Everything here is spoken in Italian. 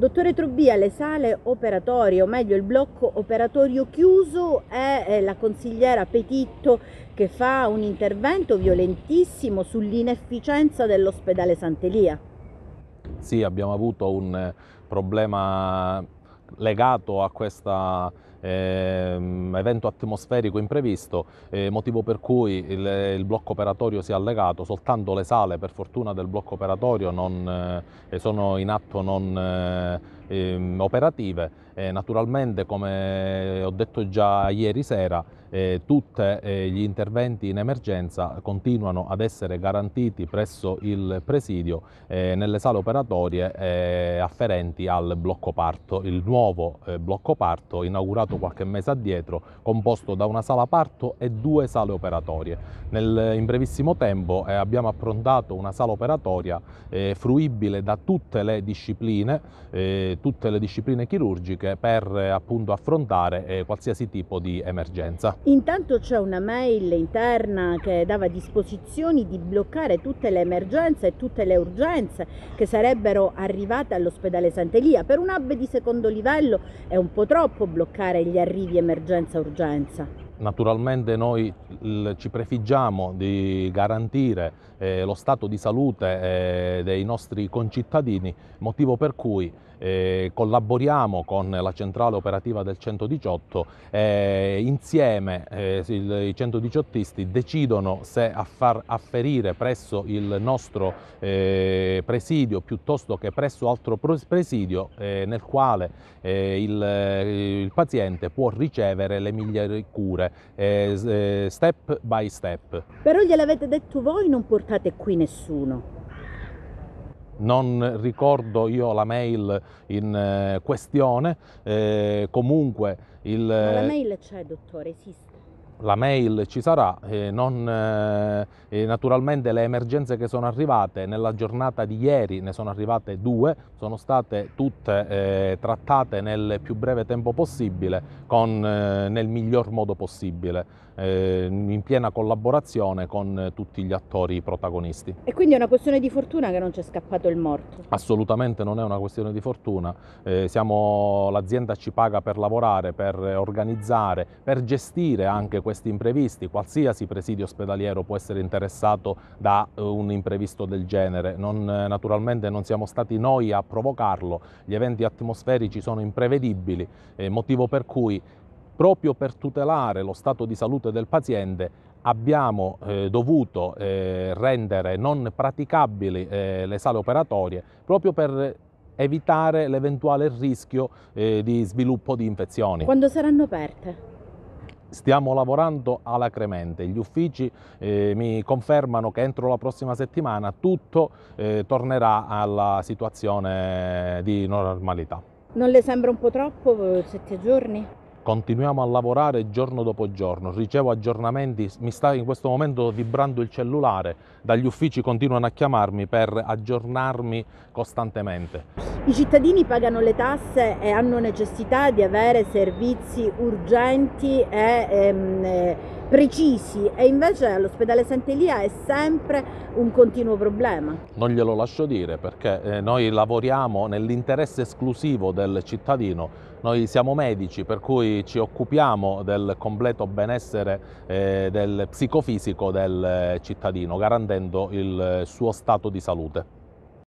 Dottore Trubbia, le sale operatorie, o meglio il blocco operatorio chiuso, è eh, la consigliera Petitto che fa un intervento violentissimo sull'inefficienza dell'ospedale Sant'Elia. Sì, abbiamo avuto un problema legato a questa ehm, evento atmosferico imprevisto, eh, motivo per cui il, il, blocco operatorio si è allegato, soltanto le sale per fortuna del blocco operatorio non, eh, sono in atto non eh, eh, operative. Eh, naturalmente, come ho detto già ieri sera, eh, tutti eh, gli interventi in emergenza continuano ad essere garantiti presso il presidio eh, nelle sale operatorie eh, afferenti al blocco parto, il nuovo blocco parto inaugurato qualche mese addietro, composto da una sala parto e due sale operatorie. Nel, in brevissimo tempo abbiamo approntato una sala operatoria fruibile da tutte le discipline, tutte le discipline chirurgiche per appunto affrontare eh, qualsiasi tipo di emergenza. Intanto c'è una mail interna che dava disposizioni di bloccare tutte le emergenze e tutte le urgenze che sarebbero arrivate all'ospedale Sant'Elia. Per un hub di secondo livello è un po' troppo bloccare gli arrivi emergenza-urgenza. Naturalmente noi ci prefiggiamo di garantire eh, lo stato di salute eh, dei nostri concittadini, motivo per cui eh, collaboriamo con la centrale operativa del 118 e eh, insieme eh, i 118isti decidono se afferire presso il nostro eh, presidio piuttosto che presso altro presidio nel quale il, il paziente può ricevere le migliori cure eh, eh, step by step. Però gliel'avete detto voi, non portate qui nessuno. Non ricordo io la mail in eh, questione, eh, comunque il... Ma la eh, mail c'è, dottore, esiste? la mail ci sarà, eh, non, eh, naturalmente le emergenze che sono arrivate nella giornata di ieri, ne sono arrivate due, sono state tutte eh, trattate nel più breve tempo possibile, con, eh, nel miglior modo possibile, eh, in piena collaborazione con tutti gli attori protagonisti. E quindi è una questione di fortuna che non ci è scappato il morto? Assolutamente non è una questione di fortuna, eh, l'azienda ci paga per lavorare, per organizzare, per gestire anche questo questi imprevisti. Qualsiasi presidio ospedaliero può essere interessato da eh, un imprevisto del genere. Non, eh, naturalmente non siamo stati noi a provocarlo, gli eventi atmosferici sono imprevedibili, eh, motivo per cui proprio per tutelare lo stato di salute del paziente abbiamo eh, dovuto eh, rendere non praticabili le sale operatorie proprio per evitare l'eventuale rischio di sviluppo di infezioni. Quando saranno aperte? Stiamo lavorando alacremente, gli uffici eh, mi confermano che entro la prossima settimana tutto eh, tornerà alla situazione di normalità. Non le sembra un po' troppo sette giorni? continuiamo a lavorare giorno dopo giorno, ricevo aggiornamenti, mi sta in questo momento vibrando il cellulare, dagli uffici continuano a chiamarmi per aggiornarmi costantemente. I cittadini pagano le tasse e hanno necessità di avere servizi urgenti e ehm, eh, precisi e invece l'ospedale Sant'Elia è sempre un continuo problema. Non glielo lascio dire perché eh, noi lavoriamo nell'interesse esclusivo del cittadino, noi siamo medici per cui ci occupiamo del completo benessere eh, del psicofisico del eh, cittadino garantendo il suo stato di salute.